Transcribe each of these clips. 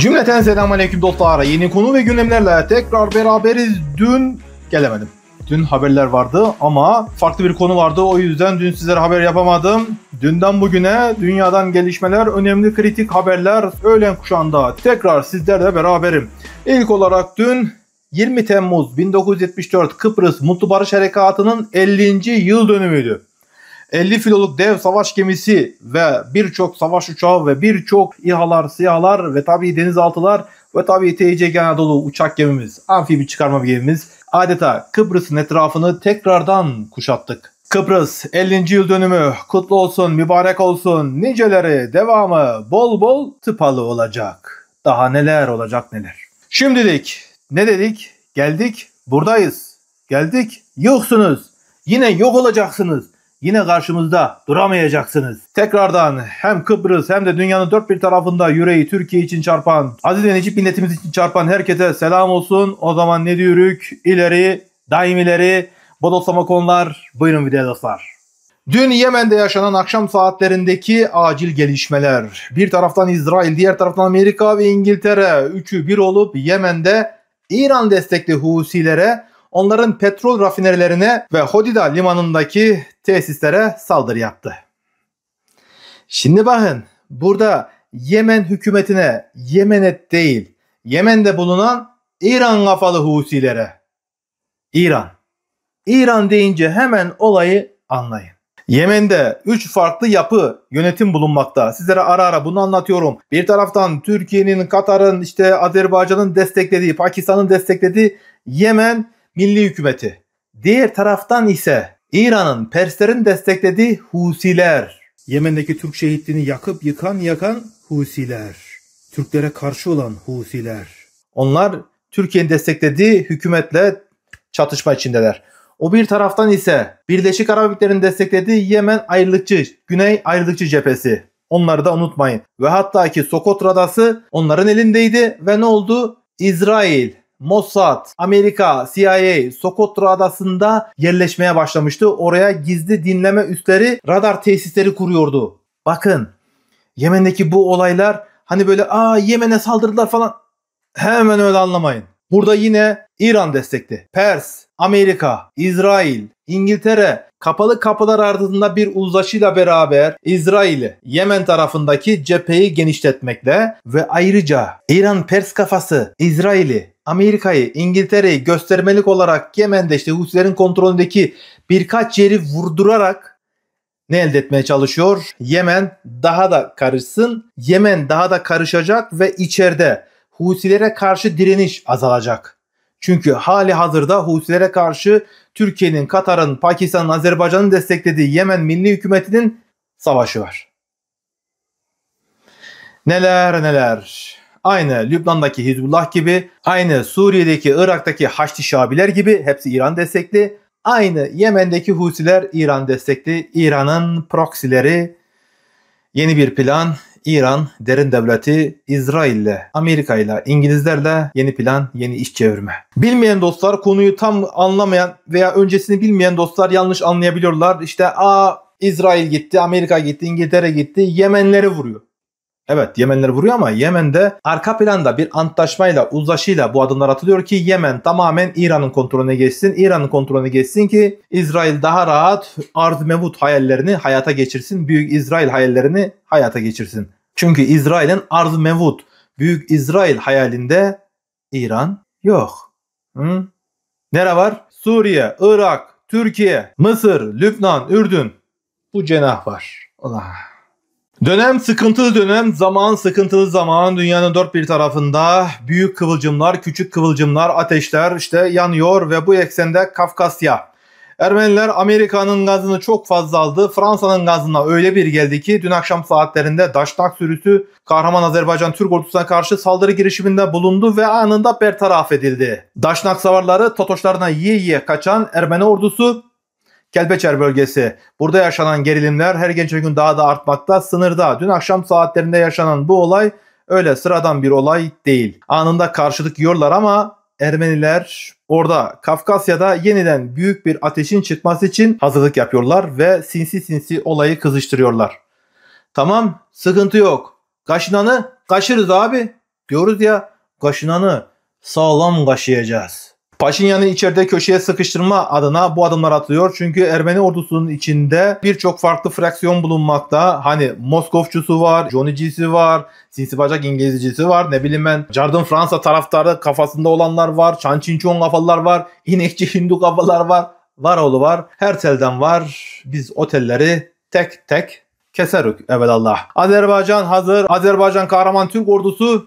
Cümleten selamun aleyküm dostlar. Yeni konu ve gündemlerle tekrar beraberiz. Dün gelemedim. Dün haberler vardı ama farklı bir konu vardı. O yüzden dün sizlere haber yapamadım. Dünden bugüne dünyadan gelişmeler, önemli kritik haberler öğlen kuşağında tekrar sizlerle beraberim. İlk olarak dün 20 Temmuz 1974 Kıbrıs Mutlu Barış Harekatı'nın 50. yıl dönümüydü. 50 filoluk dev savaş gemisi ve birçok savaş uçağı ve birçok İHA'lar, SİHA'lar ve tabii denizaltılar ve tabii TC Anadolu uçak gemimiz, amfibi çıkarma gemimiz adeta Kıbrıs'ın etrafını tekrardan kuşattık. Kıbrıs 50. yıl dönümü kutlu olsun, mübarek olsun. Niceleri devamı bol bol tıpalı olacak. Daha neler olacak neler. Şimdilik ne dedik? Geldik, buradayız. Geldik, yoksunuz. Yine yok olacaksınız yine karşımızda duramayacaksınız. Tekrardan hem Kıbrıs hem de dünyanın dört bir tarafında yüreği Türkiye için çarpan, aziz ve milletimiz için çarpan herkese selam olsun. O zaman ne diyoruk? İleri, daim ileri, bodoslama konular. Buyurun video dostlar. Dün Yemen'de yaşanan akşam saatlerindeki acil gelişmeler. Bir taraftan İsrail, diğer taraftan Amerika ve İngiltere üçü bir olup Yemen'de İran destekli Husilere onların petrol rafinerilerine ve Hodida limanındaki tesislere saldırı yaptı. Şimdi bakın burada Yemen hükümetine Yemenet değil Yemen'de bulunan İran kafalı Husilere. İran. İran deyince hemen olayı anlayın. Yemen'de 3 farklı yapı yönetim bulunmakta. Sizlere ara ara bunu anlatıyorum. Bir taraftan Türkiye'nin, Katar'ın, işte Azerbaycan'ın desteklediği, Pakistan'ın desteklediği Yemen milli hükümeti. Diğer taraftan ise İran'ın Perslerin desteklediği Husiler. Yemen'deki Türk şehitliğini yakıp yıkan yakan Husiler. Türklere karşı olan Husiler. Onlar Türkiye'nin desteklediği hükümetle çatışma içindeler. O bir taraftan ise Birleşik Arap Emirlikleri'nin desteklediği Yemen ayrılıkçı, Güney ayrılıkçı cephesi. Onları da unutmayın. Ve hatta ki Sokot Radası onların elindeydi ve ne oldu? İsrail Mossad, Amerika, CIA Sokotra adasında yerleşmeye başlamıştı. Oraya gizli dinleme üsleri, radar tesisleri kuruyordu. Bakın Yemen'deki bu olaylar hani böyle aa Yemen'e saldırdılar falan hemen öyle anlamayın. Burada yine İran destekli. Pers, Amerika, İsrail, İngiltere kapalı kapılar ardında bir uzlaşıyla beraber İsrail'i Yemen tarafındaki cepheyi genişletmekle ve ayrıca İran Pers kafası İsrail'i Amerika'yı, İngiltere'yi göstermelik olarak Yemen'de işte Husilerin kontrolündeki birkaç yeri vurdurarak ne elde etmeye çalışıyor? Yemen daha da karışsın. Yemen daha da karışacak ve içeride Husilere karşı direniş azalacak. Çünkü hali hazırda Husilere karşı Türkiye'nin, Katar'ın, Pakistan'ın, Azerbaycan'ın desteklediği Yemen Milli Hükümeti'nin savaşı var. Neler neler. Aynı Lübnan'daki Hizbullah gibi, aynı Suriye'deki, Irak'taki Haçlı Şabiler gibi hepsi İran destekli. Aynı Yemen'deki Husiler İran destekli. İran'ın proksileri yeni bir plan. İran derin devleti İsrail'le, Amerika'yla, İngilizlerle yeni plan, yeni iş çevirme. Bilmeyen dostlar konuyu tam anlamayan veya öncesini bilmeyen dostlar yanlış anlayabiliyorlar. İşte a İsrail gitti, Amerika gitti, İngiltere gitti, Yemenleri vuruyor. Evet Yemenleri vuruyor ama Yemen'de arka planda bir antlaşmayla uzlaşıyla bu adımlar atılıyor ki Yemen tamamen İran'ın kontrolüne geçsin. İran'ın kontrolüne geçsin ki İsrail daha rahat arz mevut hayallerini hayata geçirsin. Büyük İsrail hayallerini hayata geçirsin. Çünkü İsrail'in arz mevut Büyük İsrail hayalinde İran yok. Hı? Nere var? Suriye, Irak, Türkiye, Mısır, Lübnan, Ürdün. Bu cenah var. Allah. Dönem sıkıntılı dönem, zaman sıkıntılı zaman dünyanın dört bir tarafında büyük kıvılcımlar, küçük kıvılcımlar, ateşler işte yanıyor ve bu eksende Kafkasya. Ermeniler Amerika'nın gazını çok fazla aldı. Fransa'nın gazına öyle bir geldi ki dün akşam saatlerinde Daşnak sürüsü kahraman Azerbaycan Türk ordusuna karşı saldırı girişiminde bulundu ve anında bertaraf edildi. Daşnak savarları Tatoşlarına yiye yiye kaçan Ermeni ordusu Kelpeçer bölgesi. Burada yaşanan gerilimler her geçen gün daha da artmakta sınırda. Dün akşam saatlerinde yaşanan bu olay öyle sıradan bir olay değil. Anında karşılık yiyorlar ama Ermeniler orada Kafkasya'da yeniden büyük bir ateşin çıkması için hazırlık yapıyorlar ve sinsi sinsi olayı kızıştırıyorlar. Tamam sıkıntı yok. Kaşınanı kaşırız abi. Diyoruz ya kaşınanı sağlam kaşıyacağız. Paşinyan'ı içeride köşeye sıkıştırma adına bu adımlar atıyor Çünkü Ermeni ordusunun içinde birçok farklı fraksiyon bulunmakta. Hani Moskovçusu var, Jonicisi var, Sinsi Bacak İngilizcisi var. Ne bileyim ben Jardin Fransa taraftarı kafasında olanlar var. Çan Çinçon kafalar var. İnekçi Hindu kafalar var. Var oğlu var. Her telden var. Biz otelleri tek tek keserük evvelallah. Azerbaycan hazır. Azerbaycan kahraman Türk ordusu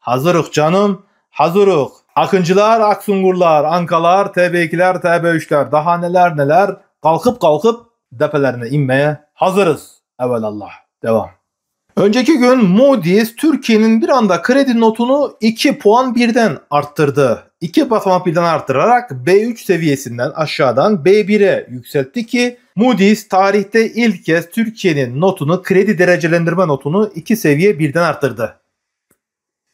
hazırık canım. Hazırık. Akıncılar, Aksungurlar, Ankalar, TB2'ler, TB3'ler daha neler neler kalkıp kalkıp depelerine inmeye hazırız. Evelallah. Devam. Önceki gün Moody's Türkiye'nin bir anda kredi notunu 2 puan birden arttırdı. 2 basamak birden arttırarak B3 seviyesinden aşağıdan B1'e yükseltti ki Moody's tarihte ilk kez Türkiye'nin notunu kredi derecelendirme notunu 2 seviye birden arttırdı.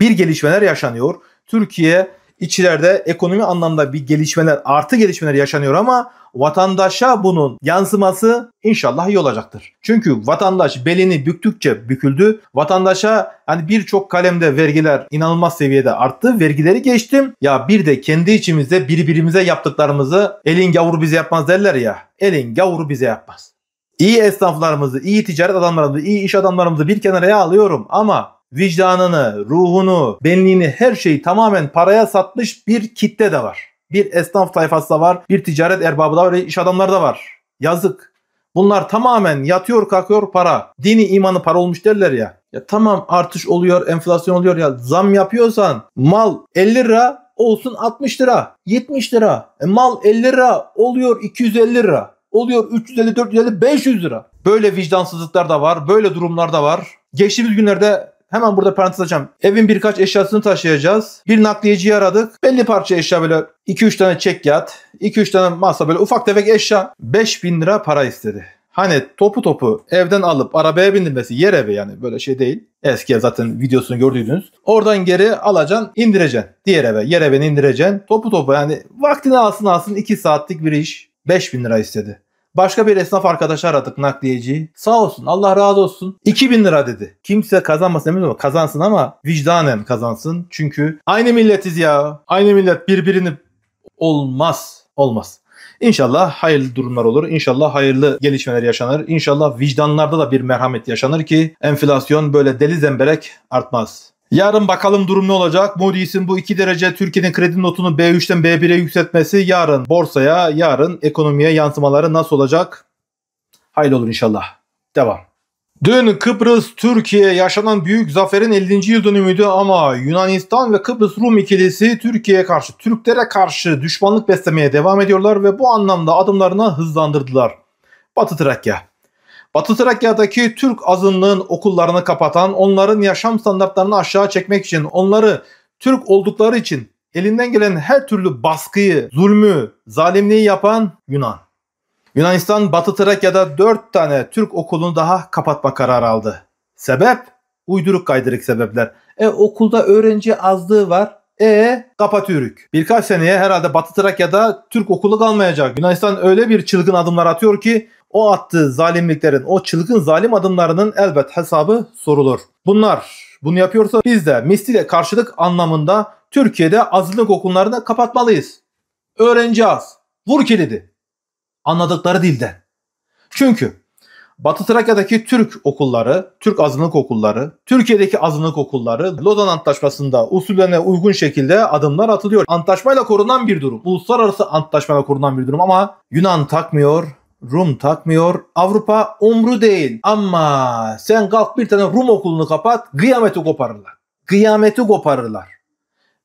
Bir gelişmeler yaşanıyor. Türkiye İçeride ekonomi anlamda bir gelişmeler, artı gelişmeler yaşanıyor ama vatandaşa bunun yansıması inşallah iyi olacaktır. Çünkü vatandaş belini büktükçe büküldü. Vatandaşa hani birçok kalemde vergiler inanılmaz seviyede arttı. Vergileri geçtim. Ya bir de kendi içimizde birbirimize yaptıklarımızı elin gavuru bize yapmaz derler ya. Elin gavuru bize yapmaz. İyi esnaflarımızı, iyi ticaret adamlarımızı, iyi iş adamlarımızı bir kenara alıyorum ama vicdanını, ruhunu, benliğini her şeyi tamamen paraya satmış bir kitle de var. Bir esnaf tayfası da var, bir ticaret erbabı da var, iş adamları da var. Yazık. Bunlar tamamen yatıyor kalkıyor para. Dini imanı para olmuş derler ya. Ya tamam artış oluyor, enflasyon oluyor ya. Zam yapıyorsan mal 50 lira olsun 60 lira, 70 lira. E mal 50 lira oluyor 250 lira. Oluyor 350, 450, 500 lira. Böyle vicdansızlıklar da var, böyle durumlar da var. Geçtiğimiz günlerde hemen burada parantez açacağım. Evin birkaç eşyasını taşıyacağız. Bir nakliyeci aradık. Belli parça eşya böyle 2-3 tane çek yat, 2-3 tane masa böyle ufak tefek eşya. 5000 lira para istedi. Hani topu topu evden alıp arabaya bindirmesi yer evi yani böyle şey değil. Eski zaten videosunu gördüydünüz. Oradan geri alacaksın indireceksin. Diğer eve yer evini indireceksin. Topu topu yani vaktini alsın alsın 2 saatlik bir iş. 5000 lira istedi. Başka bir esnaf arkadaş aradık nakliyeci. Sağ olsun Allah razı olsun 2000 lira dedi. Kimse kazanmasın demiyorum ama kazansın ama vicdanen kazansın. Çünkü aynı milletiz ya. Aynı millet birbirini olmaz. Olmaz. İnşallah hayırlı durumlar olur. İnşallah hayırlı gelişmeler yaşanır. İnşallah vicdanlarda da bir merhamet yaşanır ki enflasyon böyle deli zemberek artmaz. Yarın bakalım durum ne olacak? Moody's'in bu 2 derece Türkiye'nin kredi notunu B3'ten B1'e yükseltmesi yarın borsaya, yarın ekonomiye yansımaları nasıl olacak? Hayırlı olur inşallah. Devam. Dün Kıbrıs Türkiye yaşanan büyük zaferin 50. yıl dönümüydü ama Yunanistan ve Kıbrıs Rum ikilisi Türkiye'ye karşı, Türklere karşı düşmanlık beslemeye devam ediyorlar ve bu anlamda adımlarını hızlandırdılar. Batı Trakya Batı Trakya'daki Türk azınlığın okullarını kapatan, onların yaşam standartlarını aşağı çekmek için, onları Türk oldukları için elinden gelen her türlü baskıyı, zulmü, zalimliği yapan Yunan. Yunanistan Batı Trakya'da 4 tane Türk okulunu daha kapatma kararı aldı. Sebep? Uyduruk kaydırık sebepler. E okulda öğrenci azlığı var. E kapatıyoruz. Birkaç seneye herhalde Batı Trakya'da Türk okulu kalmayacak. Yunanistan öyle bir çılgın adımlar atıyor ki o attığı zalimliklerin, o çılgın zalim adımlarının elbet hesabı sorulur. Bunlar bunu yapıyorsa biz de misliyle karşılık anlamında Türkiye'de azınlık okullarını kapatmalıyız. Öğrenci az. Vur kilidi. Anladıkları dilden. Çünkü Batı Trakya'daki Türk okulları, Türk azınlık okulları, Türkiye'deki azınlık okulları Lozan Antlaşması'nda usullerine uygun şekilde adımlar atılıyor. Antlaşmayla korunan bir durum. Uluslararası antlaşmayla korunan bir durum ama Yunan takmıyor, Rum takmıyor. Avrupa umru değil. Ama sen kalk bir tane Rum okulunu kapat kıyameti koparırlar. Kıyameti koparırlar.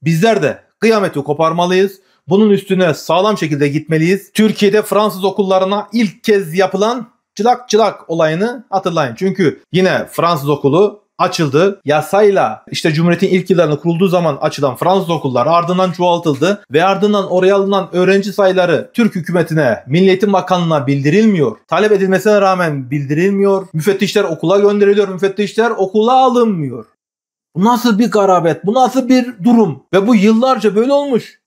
Bizler de kıyameti koparmalıyız. Bunun üstüne sağlam şekilde gitmeliyiz. Türkiye'de Fransız okullarına ilk kez yapılan çılak çılak olayını hatırlayın. Çünkü yine Fransız okulu açıldı. Yasayla işte Cumhuriyet'in ilk yıllarında kurulduğu zaman açılan Fransız okulları ardından çoğaltıldı ve ardından oraya alınan öğrenci sayıları Türk hükümetine, Milliyetin Eğitim Bakanlığı'na bildirilmiyor. Talep edilmesine rağmen bildirilmiyor. Müfettişler okula gönderiliyor, müfettişler okula alınmıyor. Bu nasıl bir garabet, bu nasıl bir durum ve bu yıllarca böyle olmuş.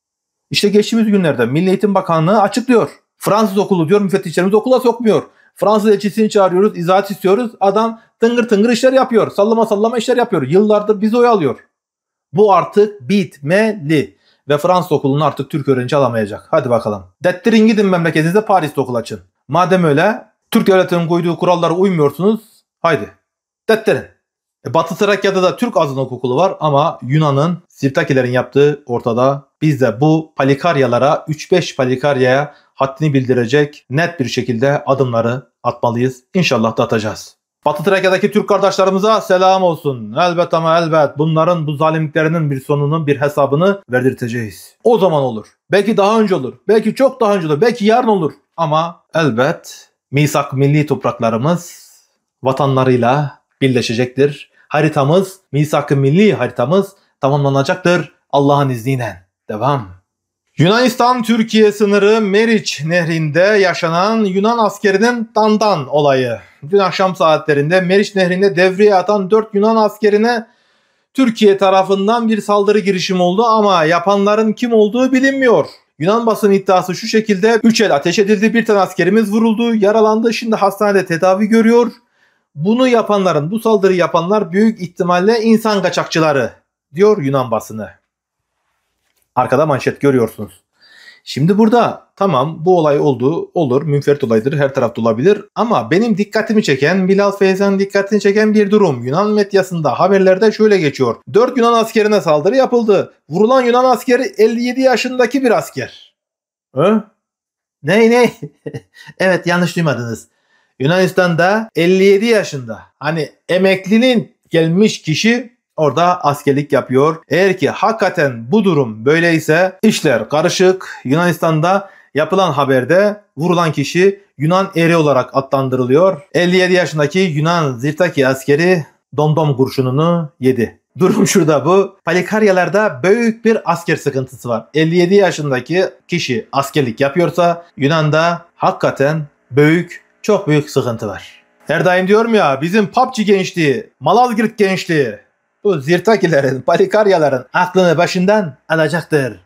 İşte geçtiğimiz günlerde Milli Eğitim Bakanlığı açıklıyor. Fransız okulu diyor müfettişlerimiz okula sokmuyor. Fransız elçisini çağırıyoruz, izahat istiyoruz. Adam tıngır tıngır işler yapıyor. Sallama sallama işler yapıyor. Yıllardır bizi oyalıyor. Bu artık bitmeli. Ve Fransız okulunu artık Türk öğrenci alamayacak. Hadi bakalım. Dettirin gidin memleketinize Paris'te okul açın. Madem öyle Türk devletinin koyduğu kurallara uymuyorsunuz. Haydi. Dettirin. E, Batı Trakya'da da Türk azınlık okulu var ama Yunan'ın Sirtakilerin yaptığı ortada. Biz de bu palikaryalara 3-5 palikaryaya haddini bildirecek net bir şekilde adımları atmalıyız. İnşallah da atacağız. Batı Trakya'daki Türk kardeşlerimize selam olsun. Elbet ama elbet bunların bu zalimliklerinin bir sonunun bir hesabını verdirteceğiz. O zaman olur. Belki daha önce olur. Belki çok daha önce olur. Belki yarın olur. Ama elbet misak milli topraklarımız vatanlarıyla birleşecektir. Haritamız, misak milli haritamız tamamlanacaktır Allah'ın izniyle. Devam. Yunanistan-Türkiye sınırı Meriç nehrinde yaşanan Yunan askerinin dandan olayı. Dün akşam saatlerinde Meriç nehrinde devreye atan 4 Yunan askerine Türkiye tarafından bir saldırı girişimi oldu ama yapanların kim olduğu bilinmiyor. Yunan basın iddiası şu şekilde 3 el ateş edildi bir tane askerimiz vuruldu yaralandı şimdi hastanede tedavi görüyor. Bunu yapanların bu saldırı yapanlar büyük ihtimalle insan kaçakçıları diyor Yunan basını. Arkada manşet görüyorsunuz. Şimdi burada tamam bu olay oldu olur münferit olaydır her tarafta olabilir ama benim dikkatimi çeken Bilal Feyzan dikkatini çeken bir durum Yunan medyasında haberlerde şöyle geçiyor. 4 Yunan askerine saldırı yapıldı. Vurulan Yunan askeri 57 yaşındaki bir asker. Hı? Ney ney? evet yanlış duymadınız. Yunanistan'da 57 yaşında hani emeklinin gelmiş kişi orada askerlik yapıyor. Eğer ki hakikaten bu durum böyleyse işler karışık. Yunanistan'da yapılan haberde vurulan kişi Yunan eri olarak adlandırılıyor. 57 yaşındaki Yunan Zirtaki askeri domdom kurşununu yedi. Durum şurada bu. Palikaryalarda büyük bir asker sıkıntısı var. 57 yaşındaki kişi askerlik yapıyorsa Yunan'da hakikaten büyük, çok büyük sıkıntı var. Her daim diyorum ya bizim PUBG gençliği, Malazgirt gençliği, bu Zirtakilerin, Palikaryaların aklını başından alacaktır.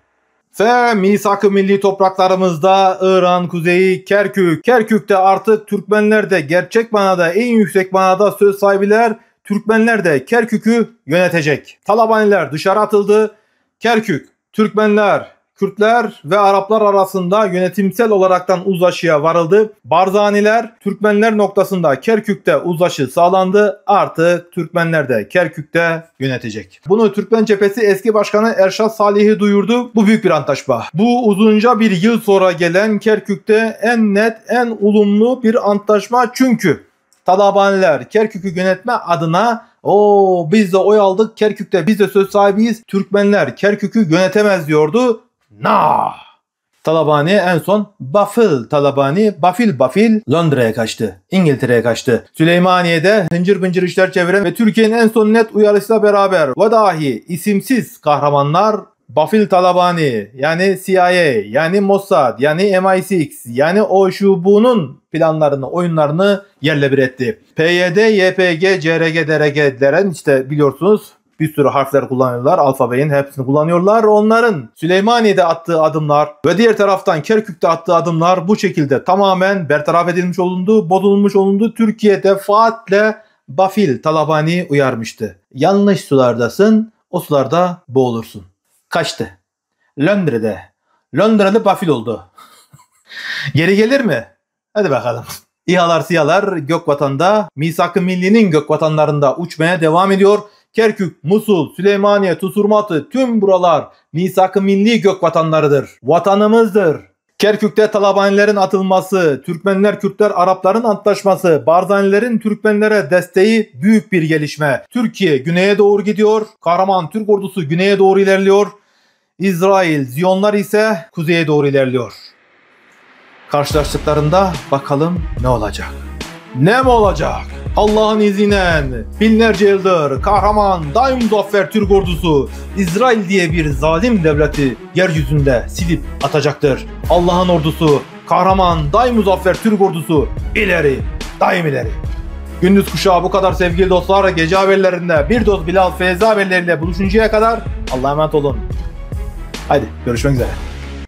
Ve misak-ı milli topraklarımızda İran kuzeyi Kerkük. Kerkük'te artık Türkmenler de gerçek manada en yüksek manada söz sahibiler Türkmenler de Kerkük'ü yönetecek. Talabaniler dışarı atıldı. Kerkük, Türkmenler, Kürtler ve Araplar arasında yönetimsel olaraktan uzlaşıya varıldı. Barzaniler Türkmenler noktasında Kerkük'te uzlaşı sağlandı. Artık Türkmenler de Kerkük'te yönetecek. Bunu Türkmen cephesi eski başkanı Erşad Salih'i duyurdu. Bu büyük bir antlaşma. Bu uzunca bir yıl sonra gelen Kerkük'te en net, en olumlu bir antlaşma. Çünkü Talabaniler Kerkük'ü yönetme adına o biz de oy aldık Kerkük'te biz de söz sahibiyiz. Türkmenler Kerkük'ü yönetemez diyordu nah. Talabani en son Bafil Talabani Bafil Bafil Londra'ya kaçtı. İngiltere'ye kaçtı. Süleymaniye'de hıncır bıncır işler çeviren ve Türkiye'nin en son net uyarısıyla beraber ve dahi isimsiz kahramanlar Bafil Talabani yani CIA yani Mossad yani MI6 yani o şu planlarını oyunlarını yerle bir etti. PYD, YPG, CRG, DRG işte biliyorsunuz bir sürü harfler kullanıyorlar. Alfabenin hepsini kullanıyorlar. Onların Süleymaniye'de attığı adımlar ve diğer taraftan Kerkük'te attığı adımlar bu şekilde tamamen bertaraf edilmiş olundu, bozulmuş olundu. Türkiye defaatle Bafil Talabani uyarmıştı. Yanlış sulardasın, o sularda boğulursun. Kaçtı. Londra'da. Londra'da Bafil oldu. Geri gelir mi? Hadi bakalım. İHA'lar siyalar vatan'da Misak-ı Milli'nin vatanlarında uçmaya devam ediyor. Kerkük, Musul, Süleymaniye, Tusurmatı tüm buralar misak-ı milli gök vatanlarıdır. Vatanımızdır. Kerkük'te Talabanilerin atılması, Türkmenler, Kürtler, Arapların antlaşması, Barzanilerin Türkmenlere desteği büyük bir gelişme. Türkiye güneye doğru gidiyor. Kahraman Türk ordusu güneye doğru ilerliyor. İsrail, Ziyonlar ise kuzeye doğru ilerliyor. Karşılaştıklarında bakalım ne olacak? Ne mi olacak? Allah'ın izniyle binlerce yıldır kahraman daim zafer Türk ordusu İsrail diye bir zalim devleti yeryüzünde silip atacaktır. Allah'ın ordusu kahraman daim zafer Türk ordusu ileri daim ileri. Gündüz kuşağı bu kadar sevgili dostlar gece haberlerinde bir doz Bilal Feyza haberleriyle buluşuncaya kadar Allah'a emanet olun. Haydi görüşmek üzere.